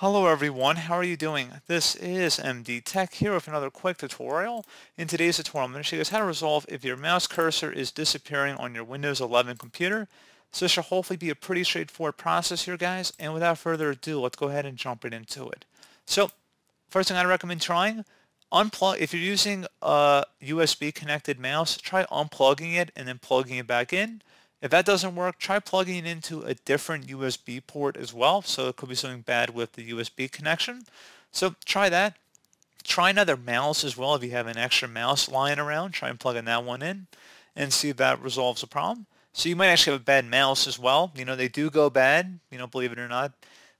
Hello everyone, how are you doing? This is MD Tech here with another quick tutorial. In today's tutorial, I'm going to show you guys how to resolve if your mouse cursor is disappearing on your Windows 11 computer. So this should hopefully be a pretty straightforward process here guys, and without further ado, let's go ahead and jump right into it. So, first thing I recommend trying, unplug, if you're using a USB connected mouse, try unplugging it and then plugging it back in. If that doesn't work, try plugging into a different USB port as well. So it could be something bad with the USB connection. So try that. Try another mouse as well. If you have an extra mouse lying around, try and plugging that one in and see if that resolves the problem. So you might actually have a bad mouse as well. You know, they do go bad, you know, believe it or not.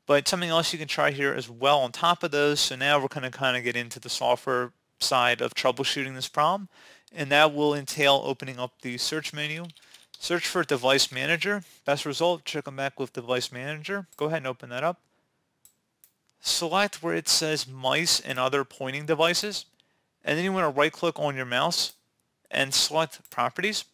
But something else you can try here as well on top of those. So now we're going to kind of get into the software side of troubleshooting this problem. And that will entail opening up the search menu Search for Device Manager. Best result, check them back with Device Manager. Go ahead and open that up. Select where it says Mice and Other Pointing Devices. And then you want to right click on your mouse and select Properties.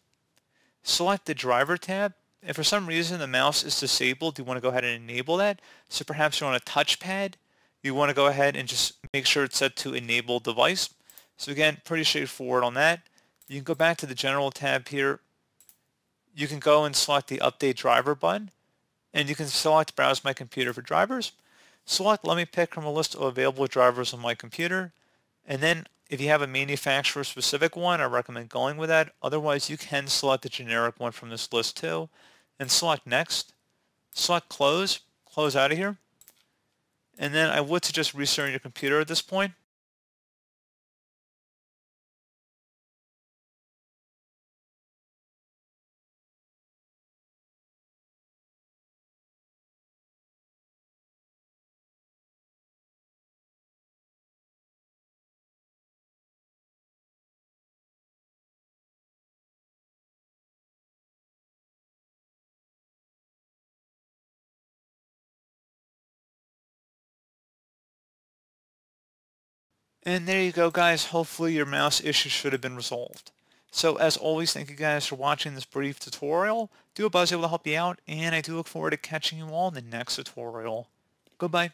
Select the Driver tab. If for some reason the mouse is disabled, you want to go ahead and enable that. So perhaps you're on a touchpad. You want to go ahead and just make sure it's set to Enable Device. So again, pretty straightforward on that. You can go back to the General tab here you can go and select the update driver button and you can select browse my computer for drivers. Select let me pick from a list of available drivers on my computer and then if you have a manufacturer specific one I recommend going with that otherwise you can select the generic one from this list too and select next. Select close, close out of here and then I would suggest restarting your computer at this point And there you go, guys. Hopefully your mouse issue should have been resolved. So as always, thank you guys for watching this brief tutorial. Do a buzz it to help you out, and I do look forward to catching you all in the next tutorial. Goodbye.